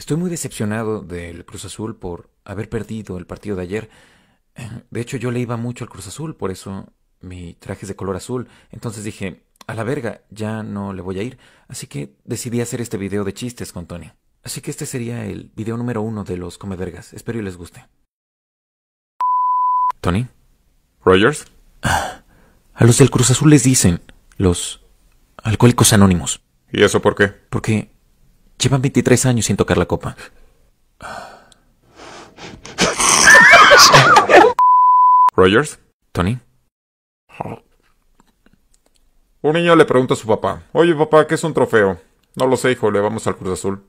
Estoy muy decepcionado del Cruz Azul por haber perdido el partido de ayer. De hecho, yo le iba mucho al Cruz Azul, por eso mi traje es de color azul. Entonces dije, a la verga, ya no le voy a ir. Así que decidí hacer este video de chistes con Tony. Así que este sería el video número uno de los comedergas. Espero y les guste. Tony. Rogers. A los del Cruz Azul les dicen los alcohólicos anónimos. ¿Y eso por qué? Porque Llevan 23 años sin tocar la copa. Rogers, Tony. Un niño le pregunta a su papá, oye papá, ¿qué es un trofeo? No lo sé, hijo, le vamos al Cruz Azul.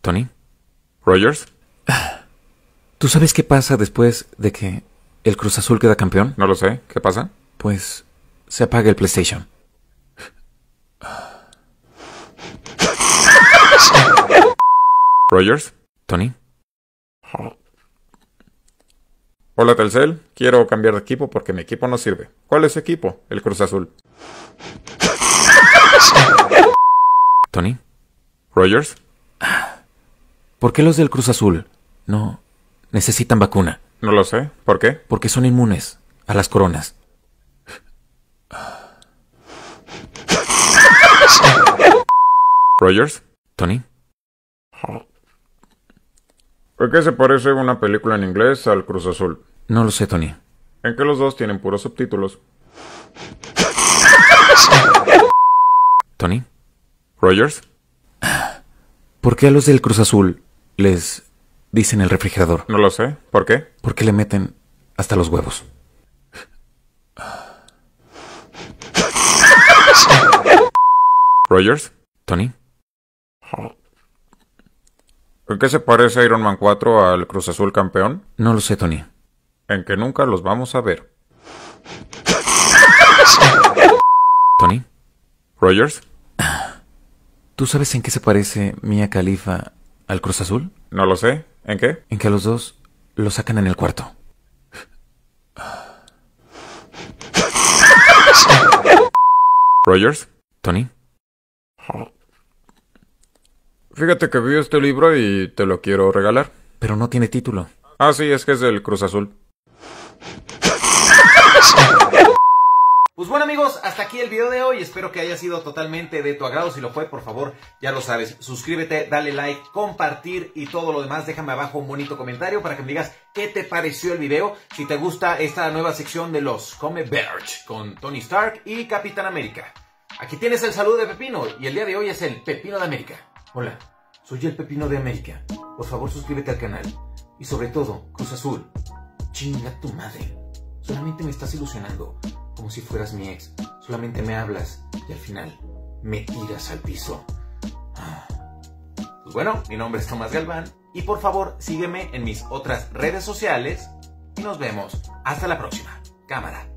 Tony. Rogers. ¿Tú sabes qué pasa después de que el Cruz Azul queda campeón? No lo sé, ¿qué pasa? Pues se apaga el PlayStation. Rogers, Tony. Hola Telcel, quiero cambiar de equipo porque mi equipo no sirve. ¿Cuál es su equipo? El Cruz Azul. Tony. Rogers. ¿Por qué los del Cruz Azul no necesitan vacuna? No lo sé. ¿Por qué? Porque son inmunes a las coronas. Rogers. Tony. ¿Por qué se parece una película en inglés al Cruz Azul? No lo sé, Tony. En qué los dos tienen puros subtítulos. Tony. Rogers. ¿Por qué a los del Cruz Azul les dicen el refrigerador? No lo sé. ¿Por qué? Porque le meten hasta los huevos. Rogers. Tony. Ah. ¿En qué se parece Iron Man 4 al Cruz Azul campeón? No lo sé, Tony. En que nunca los vamos a ver. Tony. Rogers. ¿Tú sabes en qué se parece Mia Califa al Cruz Azul? No lo sé. ¿En qué? En que los dos lo sacan en el cuarto. Rogers. Tony. Fíjate que vi este libro y te lo quiero regalar. Pero no tiene título. Ah, sí, es que es del Cruz Azul. Pues bueno amigos, hasta aquí el video de hoy, espero que haya sido totalmente de tu agrado, si lo fue por favor ya lo sabes, suscríbete, dale like, compartir y todo lo demás, déjame abajo un bonito comentario para que me digas qué te pareció el video, si te gusta esta nueva sección de los Come Verge con Tony Stark y Capitán América. Aquí tienes el saludo de Pepino y el día de hoy es el Pepino de América. Hola, soy el Pepino de América. Por favor suscríbete al canal. Y sobre todo, Cruz Azul. Chinga tu madre. Solamente me estás ilusionando, como si fueras mi ex. Solamente me hablas y al final me tiras al piso. Ah. Pues bueno, mi nombre es Tomás Galván y por favor sígueme en mis otras redes sociales y nos vemos. Hasta la próxima. Cámara.